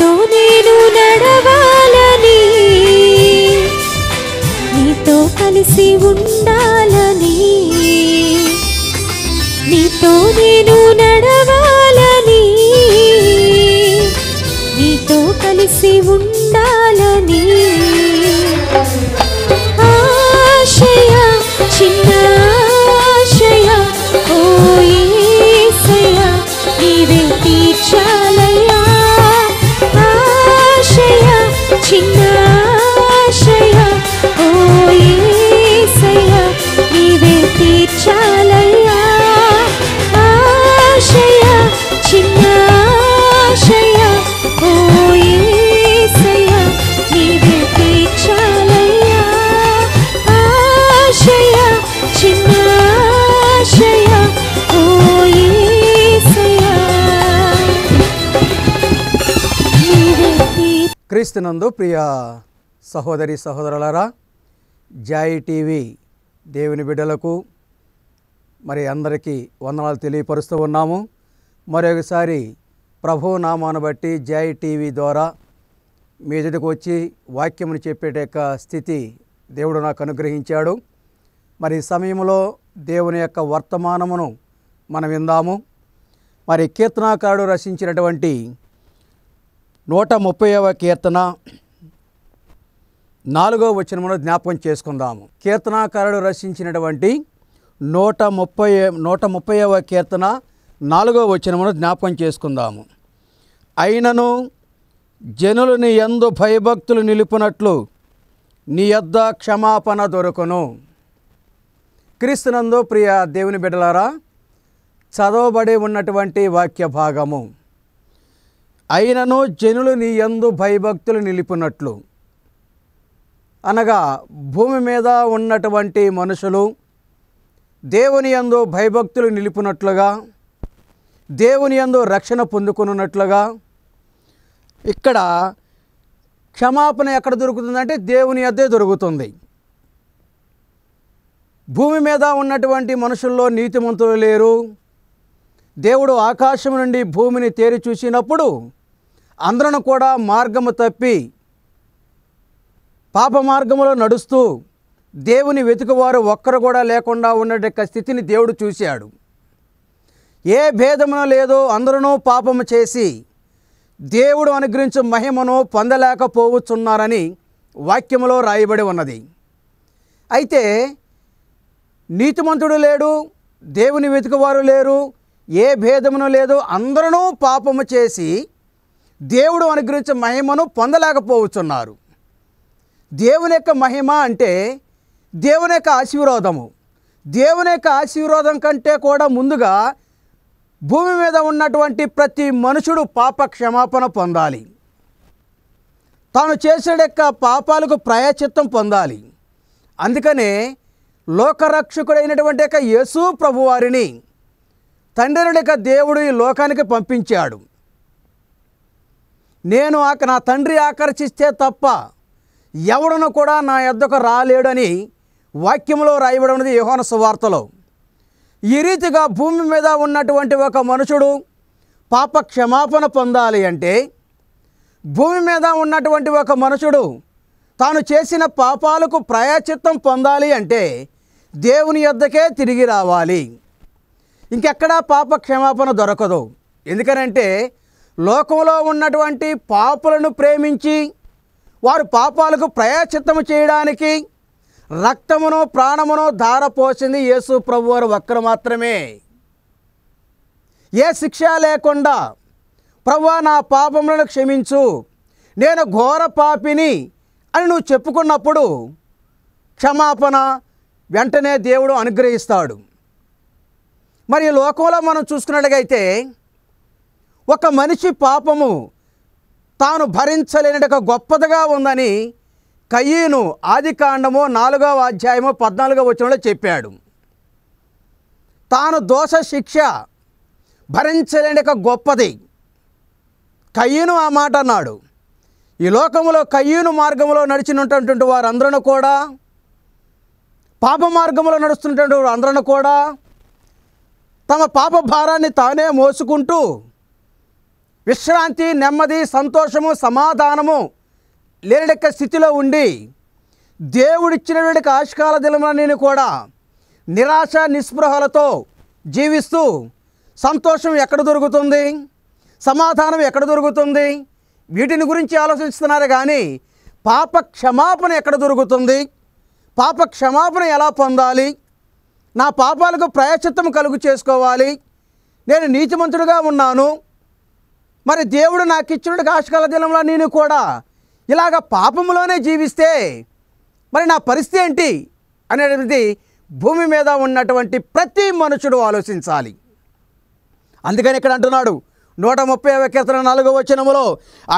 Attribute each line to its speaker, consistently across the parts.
Speaker 1: నీతో నేను నడవాలని నీతో కలిసి ఉండాలని నీతో నేను నడ క్రీస్తునందు ప్రియ సహోదరి సహోదరులరా జాయి టీవీ దేవుని బిడ్డలకు మరి అందరికీ వందనాలు తెలియపరుస్తూ ఉన్నాము మరొకసారి ప్రభు నామాను బట్టి జాయి టీవీ ద్వారా మీ ఎదుటికి వచ్చి వాక్యమును చెప్పేట స్థితి దేవుడు నాకు అనుగ్రహించాడు మరి సమయంలో దేవుని యొక్క వర్తమానమును మనం విందాము మరి కీర్తనాకారుడు రచించినటువంటి నూట ముప్పైవ కీర్తన నాలుగో వచనమును జ్ఞాపకం చేసుకుందాము కీర్తనాకారుడు రచించినటువంటి నూట ముప్పై నూట ముప్పైవ కీర్తన నాలుగో వచనమును జ్ఞాపకం చేసుకుందాము అయినను జనులు నీ ఎందు భయభక్తులు నిలుపునట్లు నీ యొద్ద క్షమాపణ దొరకును క్రీస్తునందు ప్రియ దేవుని బిడలారా చదవబడి ఉన్నటువంటి వాక్య భాగము అయినను జనులు నీ యందు భయభక్తులు నిలిపినట్లు అనగా భూమి మీద ఉన్నటువంటి మనుషులు దేవుని ఎందు భయభక్తులు నిలిపినట్లుగా దేవుని యందు రక్షణ పొందుకున్నట్లుగా ఇక్కడ క్షమాపణ ఎక్కడ దొరుకుతుందంటే దేవుని అద్దే దొరుకుతుంది భూమి మీద ఉన్నటువంటి మనుషుల్లో నీతిమంతులు లేరు దేవుడు ఆకాశం నుండి భూమిని తేరి చూసినప్పుడు అందరూ కూడా మార్గము తప్పి పాప మార్గములో నడుస్తూ దేవుని వెతుకువారు ఒక్కరు కూడా లేకుండా ఉన్న స్థితిని దేవుడు చూశాడు ఏ భేదమున లేదో అందరూ పాపము చేసి దేవుడు అనుగ్రహించు మహిమను పొందలేకపోవచ్చున్నారని వాక్యములో రాయబడి ఉన్నది అయితే నీతిమంతుడు లేడు దేవుని వెతుకువారు లేరు ఏ భేదమును లేదు అందరూ పాపము చేసి దేవుడు అనుగ్రహించిన మహిమను పొందలేకపోవచ్చున్నారు దేవుని యొక్క మహిమ అంటే దేవుని యొక్క ఆశీర్వాదము దేవుని యొక్క ఆశీర్వాదం కంటే కూడా ముందుగా భూమి మీద ఉన్నటువంటి ప్రతి మనుషుడు పాప క్షమాపణ పొందాలి తాను చేసిన యొక్క పాపాలకు ప్రాయచిత్తం పొందాలి అందుకనే లోకరక్షకుడైనటువంటి యొక్క యేసు ప్రభువారిని తండ్రిని యొక్క దేవుడు ఈ లోకానికి పంపించాడు నేను ఆక నా తండ్రి ఆకర్షిస్తే తప్ప ఎవడను కూడా నా ఎద్దకు రాలేడని వాక్యంలో రాయబడి ఉన్నది యోహాను సువార్తలో ఈ రీతిగా భూమి మీద ఉన్నటువంటి ఒక మనుషుడు పాప క్షమాపణ పొందాలి అంటే భూమి మీద ఉన్నటువంటి ఒక మనుషుడు తాను చేసిన పాపాలకు ప్రాయచిత్తం పొందాలి అంటే దేవుని యొద్దకే తిరిగి రావాలి ఇంకెక్కడా పాప క్షమాపణ దొరకదు ఎందుకనంటే లోకంలో ఉన్నటువంటి పాపులను ప్రేమించి వారు పాపాలకు ప్రయాచిత్తము చేయడానికి రక్తమును ప్రాణమును ధారపోసింది యేసు ప్రభు వారు ఒక్కరు మాత్రమే ఏ శిక్ష లేకుండా ప్రభా నా పాపములను క్షమించు నేను ఘోర పాపిని అని నువ్వు చెప్పుకున్నప్పుడు క్షమాపణ వెంటనే దేవుడు అనుగ్రహిస్తాడు మరి లోకంలో మనం చూసుకున్నట్లయితే ఒక మనిషి పాపము తాను భరించలేనట గొప్పదిగా ఉందని కయ్యను ఆదికాండము నాలుగవ అధ్యాయము పద్నాలుగవ వచనంలో చెప్పాడు తాను దోష శిక్ష భరించలేనిక గొప్పది కయ్యను ఆ మాట అన్నాడు ఈ లోకంలో కయ్యూను మార్గంలో నడిచినటువంటి వారందరూ కూడా పాప మార్గంలో నడుస్తున్నటువంటి వారందరూ కూడా తమ పాప భారాన్ని తానే మోసుకుంటూ విశ్రాంతి నెమ్మది సంతోషము సమాధానము లేనిడక్క స్థితిలో ఉండి దేవుడిచ్చినటువంటి ఆశకాల దినములన్నీ కూడా నిరాశ నిస్పృహలతో జీవిస్తూ సంతోషం ఎక్కడ దొరుకుతుంది సమాధానం ఎక్కడ దొరుకుతుంది వీటిని గురించి ఆలోచిస్తున్నారు కానీ పాప క్షమాపణ ఎక్కడ దొరుకుతుంది పాప క్షమాపణ ఎలా పొందాలి నా పాపాలకు ప్రాయశ్చిత్తం కలుగు చేసుకోవాలి నేను నీతిమంతుడిగా ఉన్నాను మరి దేవుడు నాకు ఇచ్చినడు కాశకాల దినంలో నేను కూడా ఇలాగ పాపంలోనే జీవిస్తే మరి నా పరిస్థితి ఏంటి అనేది భూమి మీద ఉన్నటువంటి ప్రతి మనుషుడు ఆలోచించాలి అందుకని ఇక్కడ అంటున్నాడు నూట ముప్పై కీర్తన నాలుగో వచనములో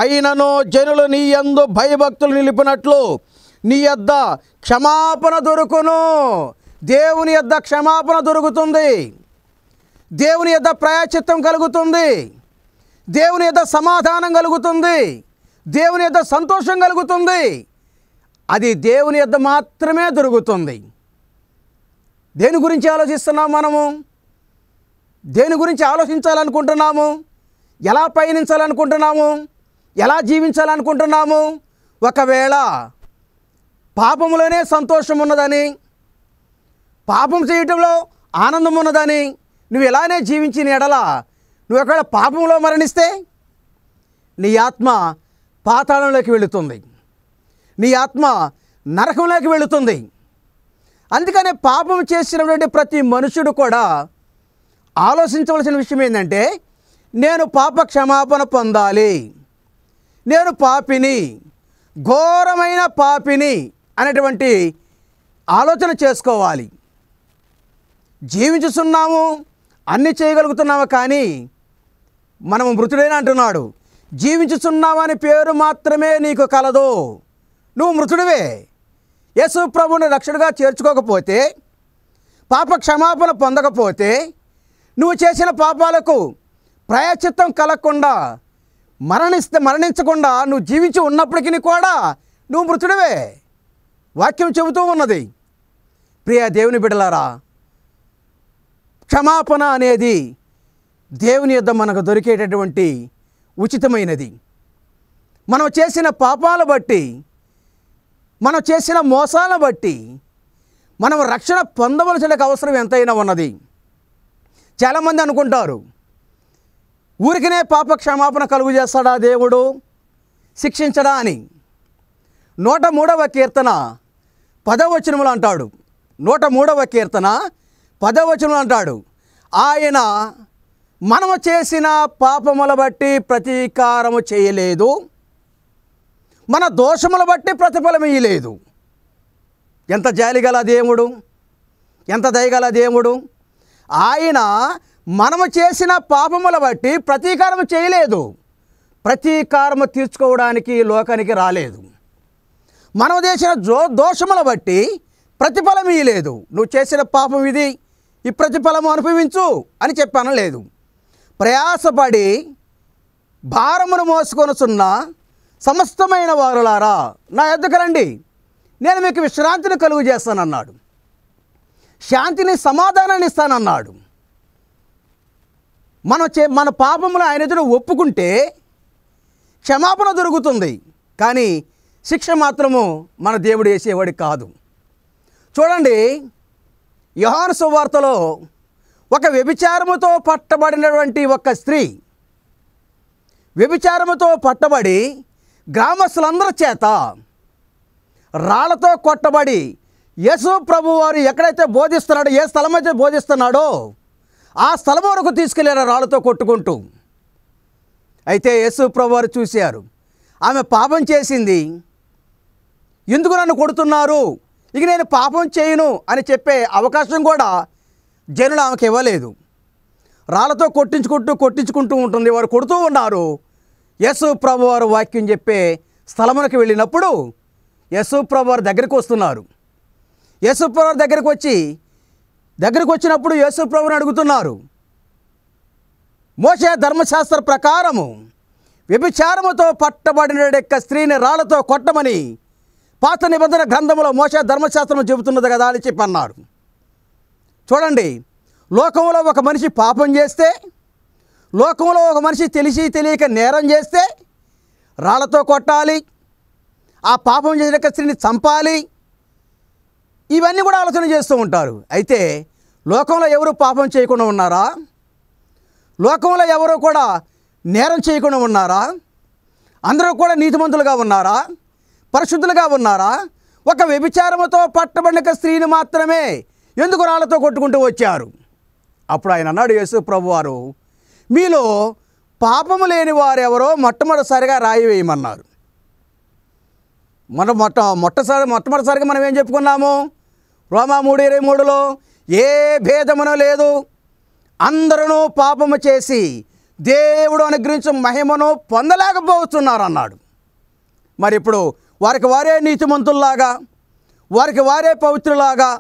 Speaker 1: అయినను జనులు నీ ఎందు భయభక్తులు నిలిపినట్లు నీ యొద్ద క్షమాపణ దొరుకును దేవుని యొద్ద క్షమాపణ దొరుకుతుంది దేవుని యొద్ద ప్రయాచిత్వం కలుగుతుంది దేవుని యొక్క సమాధానం కలుగుతుంది దేవుని యొక్క సంతోషం కలుగుతుంది అది దేవుని యొద్ మాత్రమే దొరుకుతుంది దేని గురించి ఆలోచిస్తున్నాం మనము దేని గురించి ఆలోచించాలనుకుంటున్నాము ఎలా పయనించాలనుకుంటున్నాము ఎలా జీవించాలనుకుంటున్నాము ఒకవేళ పాపంలోనే సంతోషం ఉన్నదని పాపం చేయటంలో ఆనందం ఉన్నదని నువ్వు ఎలానే జీవించిన ఎడలా నువ్వు ఎక్కడ పాపంలో మరణిస్తే నీ ఆత్మ పాతాళంలోకి వెళుతుంది నీ ఆత్మ నరకంలోకి వెళుతుంది అందుకనే పాపం చేసినటువంటి ప్రతి మనుషుడు కూడా ఆలోచించవలసిన విషయం ఏంటంటే నేను పాప క్షమాపణ పొందాలి నేను పాపిని ఘోరమైన పాపిని అనేటువంటి ఆలోచన చేసుకోవాలి జీవించుతున్నాము అన్నీ చేయగలుగుతున్నాము కానీ మనము మృతుడేనా అంటున్నాడు జీవించుచున్నావని పేరు మాత్రమే నీకు కలదు నువ్వు మృతుడివే యేసు ప్రభుని రక్షణగా చేర్చుకోకపోతే పాప క్షమాపణ పొందకపోతే నువ్వు చేసిన పాపాలకు ప్రాయచిత్తం కలగకుండా మరణిస్తే మరణించకుండా నువ్వు జీవించి ఉన్నప్పటికీ కూడా నువ్వు మృతుడివే వాక్యం చెబుతూ ఉన్నది ప్రియ దేవుని బిడలారా క్షమాపణ అనేది దేవుని యుద్ధం మనకు దొరికేటటువంటి ఉచితమైనది మనం చేసిన పాపాల బట్టి మనం చేసిన మోసాల బట్టి మనం రక్షణ పొందవలసిన అవసరం ఎంతైనా ఉన్నది చాలామంది అనుకుంటారు ఊరికినే పాప క్షమాపణ కలుగు చేస్తాడా దేవుడు శిక్షించడా అని నూట మూడవ కీర్తన పదవచనములు అంటాడు నూట మూడవ కీర్తన పదవచనములు అంటాడు ఆయన మనము చేసిన పాపముల బట్టి ప్రతీకారము చేయలేదు మన దోషముల బట్టి ప్రతిఫలం ఇయ్యలేదు ఎంత జాలిగల దేవుడు ఎంత దయగల దేవుడు ఆయన మనము చేసిన పాపముల బట్టి ప్రతీకారం చేయలేదు ప్రతీకారము తీర్చుకోవడానికి లోకానికి రాలేదు మనం చేసిన జో దోషముల బట్టి ప్రతిఫలం ఇయ్యలేదు నువ్వు చేసిన పాపం ఇది ఈ ప్రతిఫలము అనుభవించు అని చెప్పాను లేదు ప్రయాసపడి భారమును మోసుకొనుచున్న సమస్తమైన వారులారా నా ఎద్దుకు రండి నేను మీకు విశ్రాంతిని కలుగు చేస్తానన్నాడు శాంతిని సమాధానాన్ని ఇస్తానన్నాడు మన చే మన పాపములు ఆయన ఎదురు ఒప్పుకుంటే క్షమాపణ దొరుకుతుంది కానీ శిక్ష మాత్రము మన దేవుడు వేసేవాడికి కాదు చూడండి యోహాను సువార్తలో ఒక వ్యభిచారముతో పట్టబడినటువంటి ఒక స్త్రీ వ్యభిచారముతో పట్టబడి గ్రామస్తులందరి చేత రాళ్లతో కొట్టబడి యశు ప్రభు వారు ఎక్కడైతే బోధిస్తున్నాడో ఏ స్థలం అయితే బోధిస్తున్నాడో ఆ స్థలం వరకు తీసుకెళ్ళారు రాళ్ళతో కొట్టుకుంటూ అయితే యేసు ప్రభు వారు చూశారు ఆమె పాపం చేసింది ఎందుకు నన్ను కొడుతున్నారు ఇక నేను పాపం చేయను అని చెప్పే అవకాశం కూడా జనులు ఆమెకు ఇవ్వలేదు రాళ్ళతో కొట్టించుకుంటూ కొట్టించుకుంటూ ఉంటుంది వారు కొడుతూ ఉన్నారు యశు ప్రభు వారు వాక్యం చెప్పే స్థలమునకు వెళ్ళినప్పుడు యశు ప్రభు వారి దగ్గరికి వస్తున్నారు యేసు ప్రభు దగ్గరికి వచ్చి దగ్గరికి వచ్చినప్పుడు యేసు ప్రభుని అడుగుతున్నారు మోసే ధర్మశాస్త్ర ప్రకారము వ్యభిచారముతో పట్టబడిన యొక్క స్త్రీని రాళ్లతో కొట్టమని పాత నిబంధన గ్రంథంలో మోసే ధర్మశాస్త్రం చెబుతున్నది కదా అని చెప్పి అన్నారు చూడండి లోకంలో ఒక మనిషి పాపం చేస్తే లోకంలో ఒక మనిషి తెలిసి తెలియక నేరం చేస్తే రాళ్లతో కొట్టాలి ఆ పాపం చేసిన స్త్రీని చంపాలి ఇవన్నీ కూడా ఆలోచన చేస్తూ ఉంటారు అయితే లోకంలో ఎవరు పాపం చేయకుండా ఉన్నారా లోకంలో ఎవరు కూడా నేరం చేయకుండా ఉన్నారా అందరూ కూడా నీతిమంతులుగా ఉన్నారా పరిశుద్ధులుగా ఉన్నారా ఒక వ్యభిచారముతో పట్టబడిన స్త్రీని మాత్రమే ఎందుకు రాళ్లతో కొట్టుకుంటూ వచ్చారు అప్పుడు ఆయన అన్నాడు యేసు ప్రభు వారు మీలో పాపము లేని వారెవరో మొట్టమొదటిసారిగా రాయి వేయమన్నారు మన మొట్ట మొట్టసారి మొట్టమొదటిసారిగా మనం ఏం చెప్పుకున్నాము రోమా మూడు ఇరవై మూడులో ఏ భేదమునో లేదు అందరూ పాపము చేసి దేవుడు అనుగ్రహించిన మహిమను పొందలేకపోతున్నారు అన్నాడు మరి ఇప్పుడు వారికి వారే నీతిమంతుల్లాగా వారికి వారే పవిత్రులాగా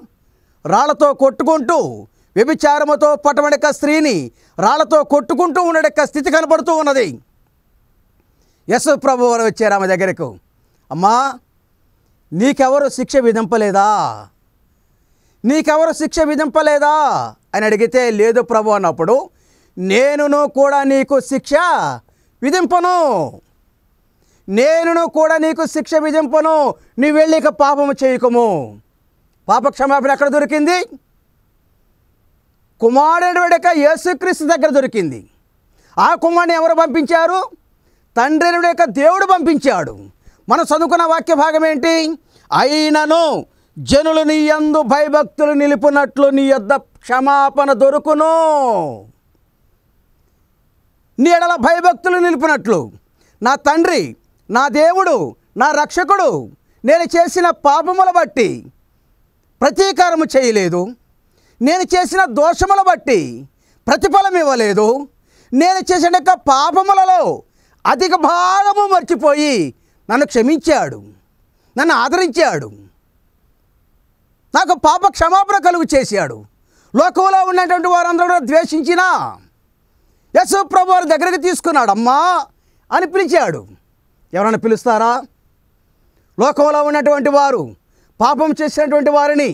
Speaker 1: రాళ్లతో కొట్టుకుంటూ వ్యభిచారముతో పటమడక స్త్రీని రాళ్లతో కొట్టుకుంటూ ఉండడక్క స్థితి కనపడుతూ ఉన్నది యశ్వ ప్రభు వారు వచ్చారు ఆమె దగ్గరకు అమ్మా నీకెవరు శిక్ష విధింపలేదా నీకెవరు శిక్ష విధింపలేదా అని అడిగితే లేదు ప్రభు అన్నప్పుడు నేనును కూడా నీకు శిక్ష విధింపను నేనును కూడా నీకు శిక్ష విధింపను నీ వెళ్ళి పాపము చేయకము పాపక్షమాపణ ఎక్కడ దొరికింది కుమారుడు వెడక యేసుక్రీస్తు దగ్గర దొరికింది ఆ కుమారుని ఎవరు పంపించారు తండ్రి యొక్క దేవుడు పంపించాడు మనం చదువుకున్న వాక్య భాగం ఏంటి అయినను జనులు నీ యందు భయభక్తులు నిలిపినట్లు నీ యొద్ క్షమాపణ దొరుకును నీ ఎడల భయభక్తులు నిలిపినట్లు నా తండ్రి నా దేవుడు నా రక్షకుడు నేను చేసిన పాపముల బట్టి ప్రతీకారము చేయలేదు నేను చేసిన దోషముల బట్టి ప్రతిఫలం ఇవ్వలేదు నేను చేసిన యొక్క పాపములలో అధిక భాగము మర్చిపోయి నన్ను క్షమించాడు నన్ను ఆదరించాడు నాకు పాప క్షమాపణ కలుగు చేశాడు లోకంలో ఉన్నటువంటి వారందరూ కూడా ద్వేషించినా యశు ప్రభు వారి దగ్గరికి తీసుకున్నాడు అమ్మా అని పిలిచాడు ఎవరైనా పిలుస్తారా లోకంలో ఉన్నటువంటి వారు పాపం చేసినటువంటి వారిని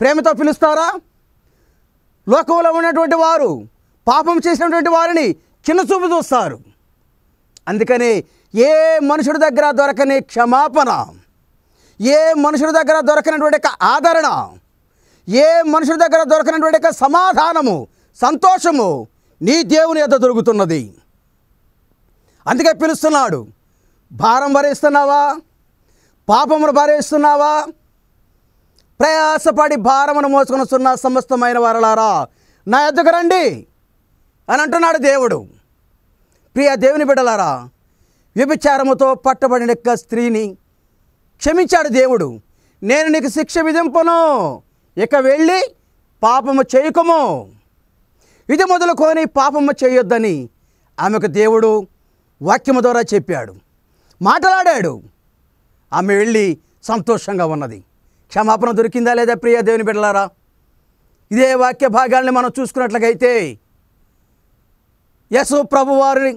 Speaker 1: ప్రేమతో పిలుస్తారా లోకంలో ఉన్నటువంటి వారు పాపం చేసినటువంటి వారిని చిన్న చూపు చూస్తారు అందుకని ఏ మనుషుడి దగ్గర దొరకని క్షమాపణ ఏ మనుషుడి దగ్గర దొరకనటువంటి ఆదరణ ఏ మనుషుడి దగ్గర దొరకనటువంటి సమాధానము సంతోషము నీ దేవుని ఎంత దొరుకుతున్నది అందుకే పిలుస్తున్నాడు భారం భరిస్తున్నావా పాపమును భరిస్తున్నావా ప్రయాసపడి భారమును మోసుకుని సున్నా సమస్తమైన వారలారా నా ఎద్దుకు రండి అని అంటున్నాడు దేవుడు ప్రియ దేవుని బిడ్డలారా వ్యభిచారముతో పట్టబడిన యొక్క స్త్రీని క్షమించాడు దేవుడు నేను నీకు శిక్ష విధింపును ఇక వెళ్ళి పాపము చేయకము ఇది మొదలుకొని పాపము చేయొద్దని ఆమెకు దేవుడు వాక్యము ద్వారా చెప్పాడు మాట్లాడాడు ఆమె వెళ్ళి సంతోషంగా ఉన్నది క్షమాపణ దొరికిందా లేదా ప్రియ దేవుని బిడ్డలారా ఇదే వాక్య భాగాల్ని మనం చూసుకున్నట్లయితే యశు వారిని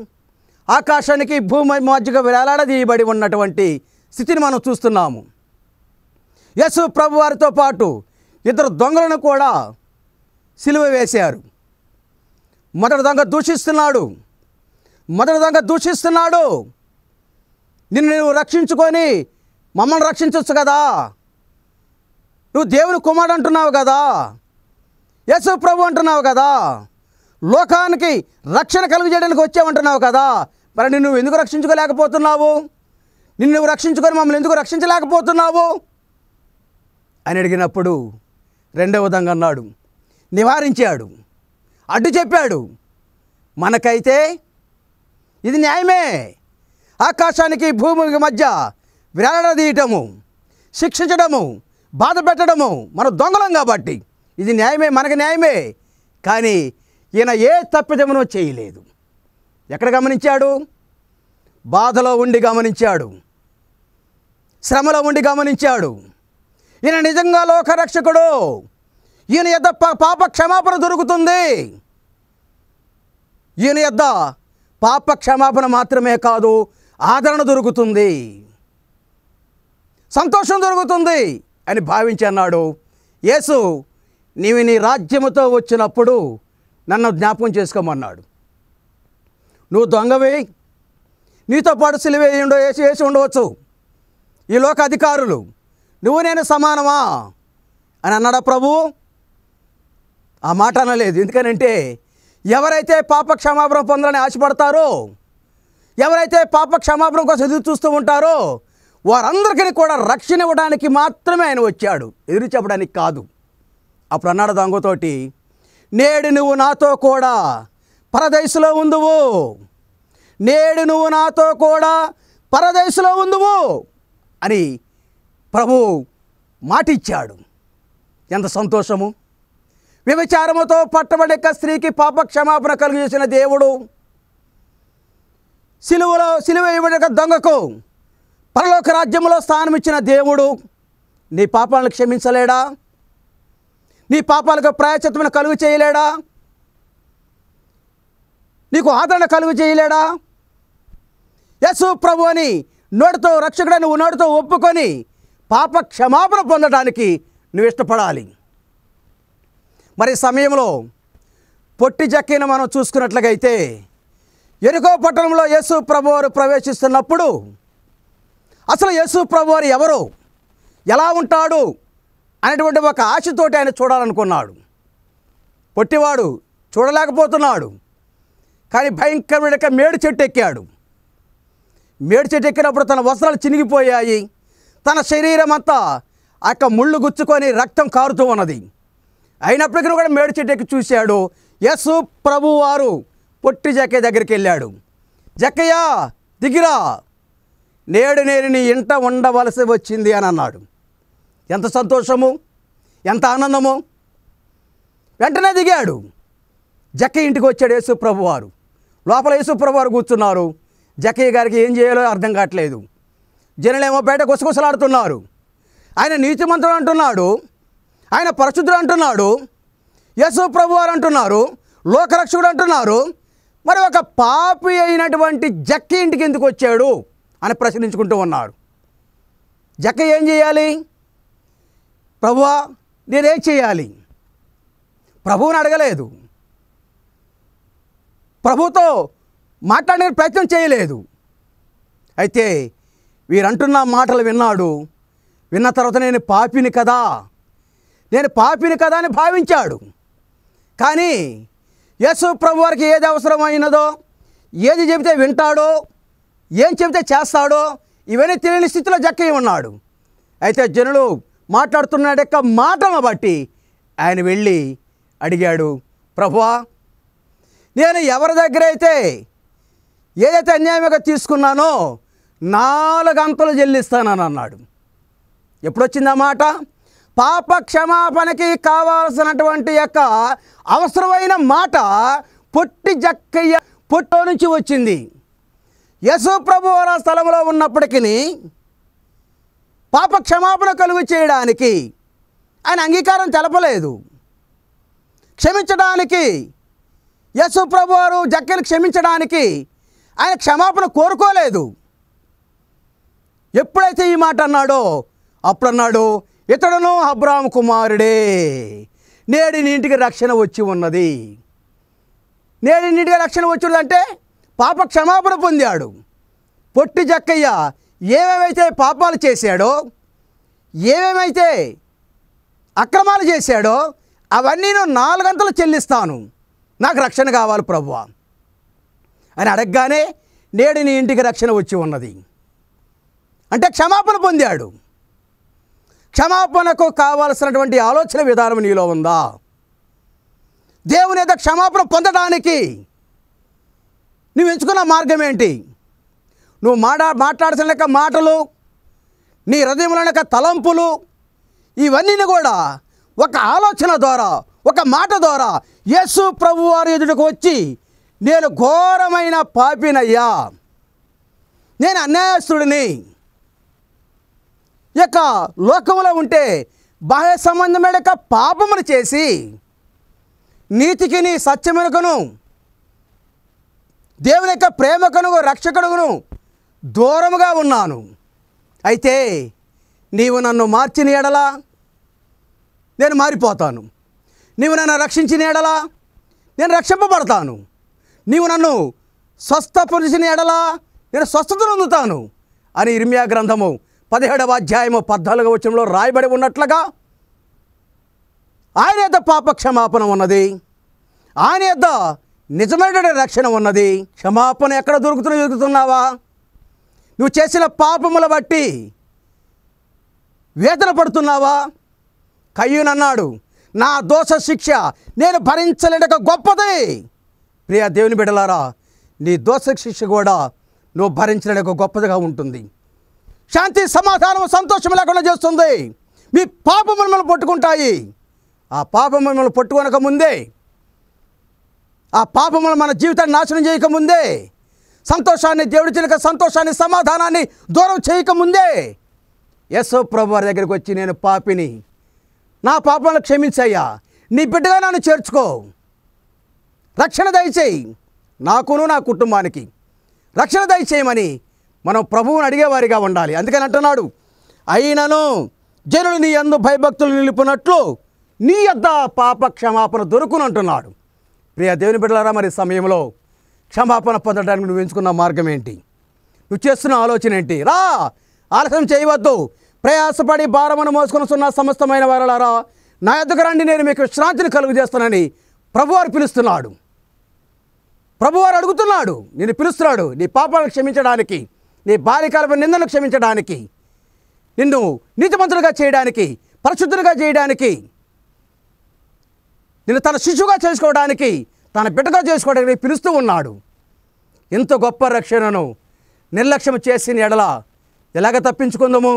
Speaker 1: ఆకాశానికి భూమి మధ్యగా వేలాడదీయబడి ఉన్నటువంటి స్థితిని మనం చూస్తున్నాము యశు ప్రభువారితో పాటు ఇద్దరు దొంగలను కూడా సిలువ వేశారు మొదటి దొంగ దూషిస్తున్నాడు మొదటి దొంగ దూషిస్తున్నాడు నిన్ను నువ్వు రక్షించుకొని మమ్మల్ని రక్షించవచ్చు కదా నువ్వు దేవుని కుమారుడు అంటున్నావు కదా యశు ప్రభు అంటున్నావు కదా లోకానికి రక్షణ కలుగు చేయడానికి వచ్చావంటున్నావు కదా మరి నువ్వు ఎందుకు రక్షించుకోలేకపోతున్నావు నిన్ను నువ్వు రక్షించుకొని మమ్మల్ని ఎందుకు రక్షించలేకపోతున్నావు అని అడిగినప్పుడు రెండవ విధంగా అన్నాడు నివారించాడు అడ్డు చెప్పాడు మనకైతే ఇది న్యాయమే ఆకాశానికి భూమికి మధ్య విరాడదీయటము శిక్షించడము బాధ పెట్టడము మన దొంగలం కాబట్టి ఇది న్యాయమే మనకు న్యాయమే కానీ ఈయన ఏ తప్పిదమునో చేయలేదు ఎక్కడ గమనించాడు బాధలో ఉండి గమనించాడు శ్రమలో ఉండి గమనించాడు ఈయన నిజంగా లోకరక్షకుడు ఈయన యొద్ పాప క్షమాపణ దొరుకుతుంది ఈయన యొద్ పాప క్షమాపణ మాత్రమే కాదు ఆదరణ దొరుకుతుంది సంతోషం దొరుకుతుంది అని భావించి అన్నాడు యేసు నీవి నీ రాజ్యముతో వచ్చినప్పుడు నన్ను జ్ఞాపకం చేసుకోమన్నాడు నువ్వు దొంగవి నీతో పాటు సిలివే ఉండో వేసి వేసి ఉండవచ్చు ఈ లోక అధికారులు నువ్వు నేను సమానమా అని అన్నాడా ప్రభు ఆ మాట అనలేదు ఎందుకనంటే ఎవరైతే పాప క్షమాపణ పొందాలని ఆశపడతారో ఎవరైతే పాప క్షమాపణ కోసం ఎదురు చూస్తూ ఉంటారో వారందరికీ కూడా రక్షణ ఇవ్వడానికి మాత్రమే ఆయన వచ్చాడు ఎదురు చెప్పడానికి కాదు అప్పుడు అన్నాడు దొంగతోటి నేడు నువ్వు నాతో కూడా పరదేశంలో ఉందువు నేడు నువ్వు నాతో కూడా పరదేశంలో ఉందువు అని ప్రభు మాటిచ్చాడు ఎంత సంతోషము వ్యభిచారముతో పట్టబడిక స్త్రీకి పాప క్షమాపణ కలుగు చేసిన దేవుడు సిలువలో సిలువ ఇవ్వడక దొంగకు పరలోక రాజ్యంలో స్థానం ఇచ్చిన దేవుడు నీ పాపాలను క్షమించలేడా నీ పాపాలకు ప్రాయచత్వం కలుగు చేయలేడా నీకు ఆదరణ కలుగు చేయలేడా యశు ప్రభు అని నోటితో రక్షకుడని నోటితో ఒప్పుకొని పాప క్షమాపణ పొందడానికి నువ్వు ఇష్టపడాలి మరి సమయంలో పొట్టి జక్కిన మనం చూసుకున్నట్లయితే ఎరుకో పట్టణంలో యేసు ప్రభువారు ప్రవేశిస్తున్నప్పుడు అసలు యేసు ప్రభు వారు ఎవరు ఎలా ఉంటాడు అనేటువంటి ఒక ఆశతోటి ఆయన చూడాలనుకున్నాడు పొట్టివాడు చూడలేకపోతున్నాడు కానీ భయంకరమైన మేడు చెట్టు ఎక్కాడు మేడు చెట్టు ఎక్కినప్పుడు తన వస్త్రాలు చినిగిపోయాయి తన శరీరం అంతా ఆ యొక్క ముళ్ళు గుచ్చుకొని రక్తం కారుతూ ఉన్నది అయినప్పటికీ కూడా మేడు చెట్టు ఎక్కి చూశాడు ప్రభు వారు పొట్టి జక్కయ్య దగ్గరికి వెళ్ళాడు జక్కయ్య దిగిరా నేడు నేను నీ ఇంట ఉండవలసి వచ్చింది అని అన్నాడు ఎంత సంతోషము ఎంత ఆనందము వెంటనే దిగాడు జక్క ఇంటికి వచ్చాడు యేసుప్రభు వారు లోపల యేసుప్రభు వారు కూర్చున్నారు జక్కయ్య గారికి ఏం చేయాలో అర్థం కావట్లేదు జనలేమో బయట గుసగుసలాడుతున్నారు ఆయన నీతిమంతుడు అంటున్నాడు ఆయన పరిశుద్ధుడు అంటున్నాడు యేసు ప్రభు వారు అంటున్నారు లోకరక్షకుడు అంటున్నారు మరి ఒక పాపి అయినటువంటి జక్కి ఇంటికి ఎందుకు వచ్చాడు అని ప్రశ్నించుకుంటూ ఉన్నారు జక్క ఏం చేయాలి ప్రభువా నేనేం చేయాలి ప్రభువుని అడగలేదు ప్రభుతో మాట్లాడే ప్రయత్నం చేయలేదు అయితే వీరంటున్న మాటలు విన్నాడు విన్న తర్వాత నేను పాపిని కదా నేను పాపిని కదా అని భావించాడు కానీ యేసు ప్రభు వారికి ఏది అవసరమైనదో ఏది చెబితే వింటాడో ఏం చెబితే చేస్తాడో ఇవన్నీ తెలియని స్థితిలో జక్కయ్య ఉన్నాడు అయితే జనులు మాట్లాడుతున్నాడు యొక్క మాటను బట్టి ఆయన వెళ్ళి అడిగాడు ప్రభువా నేను ఎవరి దగ్గర అయితే ఏదైతే అన్యాయంగా తీసుకున్నానో నాలుగు అంతలు చెల్లిస్తానని అన్నాడు ఎప్పుడొచ్చింది ఆ మాట పాప క్షమాపణకి కావాల్సినటువంటి యొక్క అవసరమైన మాట పొట్టి జక్కయ్య పొట్టో నుంచి వచ్చింది యశు ప్రభు అలా స్థలంలో ఉన్నప్పటికీ పాప క్షమాపణ కలుగు చేయడానికి ఆయన అంగీకారం తెలపలేదు క్షమించడానికి యశు ప్రభు వారు జక్కని క్షమించడానికి ఆయన క్షమాపణ కోరుకోలేదు ఎప్పుడైతే ఈ మాట అన్నాడో అప్పుడన్నాడు ఇతడును అబ్రామ్ కుమారుడే నేడి నీటికి రక్షణ వచ్చి ఉన్నది నేడి నీటికి రక్షణ వచ్చిందంటే పాప క్షమాపణ పొందాడు పొట్టి జక్కయ్య ఏవేమైతే పాపాలు చేశాడో ఏమేమైతే అక్రమాలు చేశాడో అవన్నీ నేను నాలుగంతలు చెల్లిస్తాను నాకు రక్షణ కావాలి ప్రభువ అని అడగగానే నేడు నీ ఇంటికి రక్షణ వచ్చి ఉన్నది అంటే క్షమాపణ పొందాడు క్షమాపణకు కావాల్సినటువంటి ఆలోచన విధానం నీలో ఉందా దేవుని యొక్క క్షమాపణ పొందడానికి నువ్వు ఎంచుకున్న మార్గం ఏంటి నువ్వు మాటా మాట్లాడాల్సిన లెక్క మాటలు నీ హృదయంలో యొక్క తలంపులు ఇవన్నీ కూడా ఒక ఆలోచన ద్వారా ఒక మాట ద్వారా యేసు ప్రభు వారి ఎదుటకు వచ్చి నేను ఘోరమైన పాపినయ్యా నేను అన్యాయస్తుడిని యొక్క లోకంలో ఉంటే బాహ్య సంబంధమైన పాపములు చేసి నీతికి నీ సత్యమెనకను దేవుని యొక్క ప్రేమకును రక్షకుడుగును దూరముగా ఉన్నాను అయితే నీవు నన్ను మార్చిన ఎడలా నేను మారిపోతాను నీవు నన్ను రక్షించిన ఎడలా నేను రక్షింపబడతాను నీవు నన్ను స్వస్థపరిచిన ఎడలా నేను స్వస్థతను పొందుతాను అని ఇర్మియా గ్రంథము పదిహేడవ అధ్యాయము పద్నాలుగవ వచనంలో రాయబడి ఉన్నట్లుగా ఆయన యొక్క పాప ఉన్నది ఆయన యొక్క నిజమైన రక్షణ ఉన్నది క్షమాపణ ఎక్కడ దొరుకుతున్న దొరుకుతున్నావా నువ్వు చేసిన పాపముల బట్టి వేదన పడుతున్నావా కయ్యూనన్నాడు నా దోష శిక్ష నేను భరించలేక గొప్పది ప్రియా దేవుని బిడలారా నీ దోష శిక్ష కూడా నువ్వు భరించలేక గొప్పదిగా ఉంటుంది శాంతి సమాధానం సంతోషం లేకుండా చేస్తుంది మీ పాపములు మిమ్మల్ని పట్టుకుంటాయి ఆ పాపములు మిమ్మల్ని పట్టుకోనక ముందే ఆ పాపములు మన జీవితాన్ని నాశనం చేయకముందే సంతోషాన్ని చిలక సంతోషాన్ని సమాధానాన్ని దూరం చేయకముందే యశో ప్రభు వారి దగ్గరికి వచ్చి నేను పాపిని నా పాపములను క్షమించయ్యా నీ బిడ్డగా నన్ను చేర్చుకో రక్షణ దయచేయి నాకును నా కుటుంబానికి రక్షణ దయచేయమని మనం ప్రభువుని అడిగేవారిగా ఉండాలి అందుకని అంటున్నాడు అయినను జనుడు నీ అందు భయభక్తులు నిలిపినట్లు నీ యొద్ద పాప క్షమాపణ దొరుకునంటున్నాడు ప్రియ దేవుని బిడ్డలారా మరి సమయంలో క్షమాపణ పొందడానికి నువ్వు ఎంచుకున్న మార్గం ఏంటి నువ్వు చేస్తున్న ఆలోచన ఏంటి రా ఆలస్యం చేయవద్దు ప్రయాసపడి భారమను మోసుకొని మోసుకొనిస్తున్న సమస్తమైన వారలారా నా ఎదుగురండి నేను మీకు విశ్రాంతిని కలుగు చేస్తానని ప్రభువారు పిలుస్తున్నాడు ప్రభువారు అడుగుతున్నాడు నేను పిలుస్తున్నాడు నీ పాపాలను క్షమించడానికి నీ బాలికాల నిందను క్షమించడానికి నిన్ను నీతిమంతులుగా చేయడానికి పరిశుద్ధులుగా చేయడానికి నిన్ను తన శిష్యుగా చేసుకోవడానికి తన బిడ్డగా చేసుకోవడానికి పిలుస్తూ ఉన్నాడు ఇంత గొప్ప రక్షణను నిర్లక్ష్యం చేసిన ఎడల ఎలాగ తప్పించుకుందాము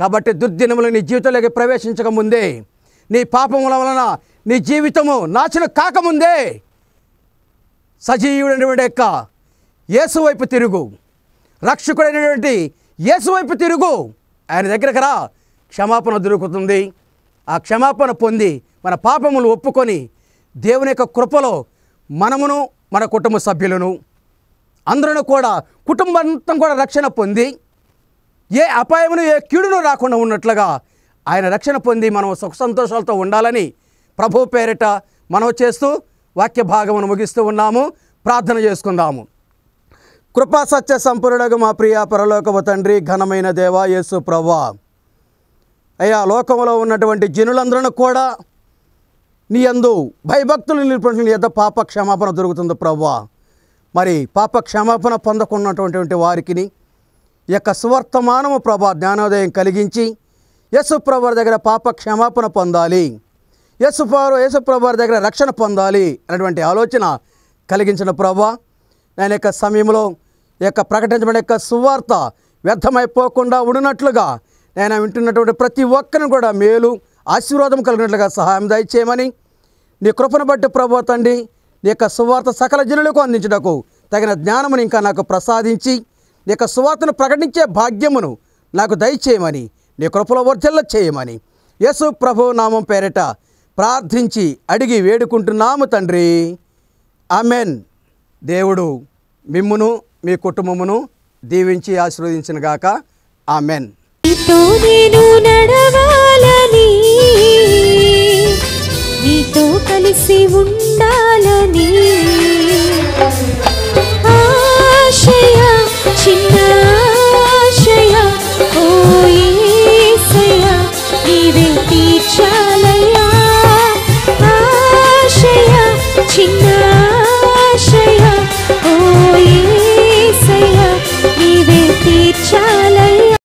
Speaker 1: కాబట్టి దుర్దినములు నీ జీవితంలోకి ప్రవేశించక ముందే నీ పాపముల వలన నీ జీవితము నాశనం కాకముందే సజీవుడైనటువంటి యొక్క యేసు వైపు తిరుగు రక్షకుడైనటువంటి యేసు వైపు తిరుగు ఆయన దగ్గరకు రా క్షమాపణ దొరుకుతుంది ఆ క్షమాపణ పొంది మన పాపములు ఒప్పుకొని దేవుని యొక్క కృపలో మనమును మన కుటుంబ సభ్యులను అందరూ కూడా కుటుంబంతం కూడా రక్షణ పొంది ఏ అపాయమును ఏ కీడును రాకుండా ఉన్నట్లుగా ఆయన రక్షణ పొంది మనం సుఖ సంతోషాలతో ఉండాలని ప్రభు పేరిట మనం చేస్తూ వాక్య భాగమును ముగిస్తూ ఉన్నాము ప్రార్థన చేసుకుందాము కృపా సత్య సంపూర్ణగా మా ప్రియ పరలోకపు తండ్రి ఘనమైన దేవా యేసు ప్రభా అయ్యా లోకంలో ఉన్నటువంటి జనులందరూ కూడా నీ అందు భయభక్తులు నిలిపినట్లు ఎంత పాప క్షమాపణ దొరుకుతుందో ప్రవ్వా మరి పాప క్షమాపణ పొందకున్నటువంటి వారికి యొక్క సువర్తమానము ప్రభా జ్ఞానోదయం కలిగించి యశుప్రభర్ దగ్గర పాప క్షమాపణ పొందాలి యశుప్రభు యశుప్రభర్ దగ్గర రక్షణ పొందాలి అనేటువంటి ఆలోచన కలిగించిన ప్రభా నేను యొక్క సమయంలో యొక్క ప్రకటించబడిన యొక్క సువార్త వ్యర్థమైపోకుండా ఉండినట్లుగా నేను వింటున్నటువంటి ప్రతి ఒక్కరిని కూడా మేలు ఆశీర్వాదం కలిగినట్లుగా సహాయం దయచేయమని నీ కృపను బట్టి ప్రభు తండ్రి నీ యొక్క సువార్త సకల జనులకు అందించటకు తగిన జ్ఞానమును ఇంకా నాకు ప్రసాదించి నీ యొక్క సువార్తను ప్రకటించే భాగ్యమును నాకు దయచేయమని నీ కృపలో వర్జల్ల చేయమని యేసు ప్రభు నామం పేరిట ప్రార్థించి అడిగి వేడుకుంటున్నాము తండ్రి ఆమెన్ దేవుడు మిమ్మును మీ కుటుంబమును దీవించి గాక ఆమెన్ నడవా ఉండాలని నీతో కలిసి ఉండాలని ఆశయ చిన్న ఆశయ ఓ ఏసయ నీవే తీర్చాలయ్యా ఆశయ చిన్న ఆశయ ఓ ఏసయ నీవే తీర్చాలి